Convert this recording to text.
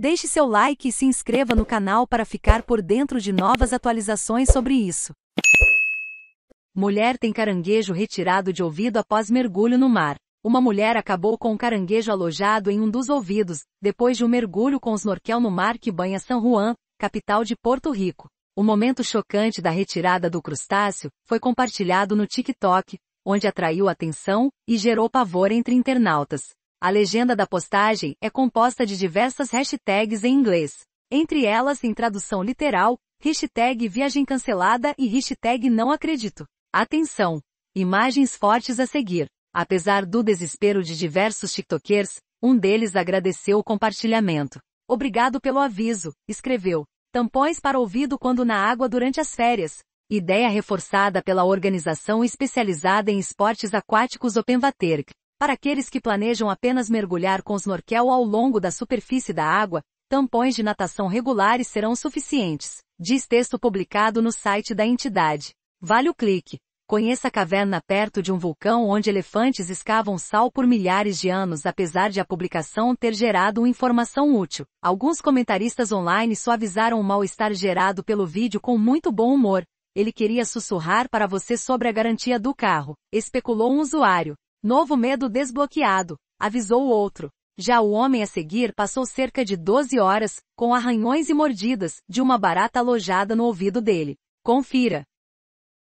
Deixe seu like e se inscreva no canal para ficar por dentro de novas atualizações sobre isso. Mulher tem caranguejo retirado de ouvido após mergulho no mar. Uma mulher acabou com um caranguejo alojado em um dos ouvidos, depois de um mergulho com snorkel no mar que banha San Juan, capital de Porto Rico. O momento chocante da retirada do crustáceo foi compartilhado no TikTok, onde atraiu atenção e gerou pavor entre internautas. A legenda da postagem é composta de diversas hashtags em inglês, entre elas em tradução literal, hashtag viagem cancelada e hashtag não acredito. Atenção! Imagens fortes a seguir. Apesar do desespero de diversos tiktokers, um deles agradeceu o compartilhamento. Obrigado pelo aviso, escreveu. Tampões para ouvido quando na água durante as férias. Ideia reforçada pela organização especializada em esportes aquáticos Openvaterk. Para aqueles que planejam apenas mergulhar com snorkel ao longo da superfície da água, tampões de natação regulares serão suficientes, diz texto publicado no site da entidade. Vale o clique. Conheça a caverna perto de um vulcão onde elefantes escavam sal por milhares de anos apesar de a publicação ter gerado informação útil. Alguns comentaristas online suavizaram o mal-estar gerado pelo vídeo com muito bom humor. Ele queria sussurrar para você sobre a garantia do carro, especulou um usuário. Novo medo desbloqueado, avisou o outro. Já o homem a seguir passou cerca de 12 horas, com arranhões e mordidas, de uma barata alojada no ouvido dele. Confira.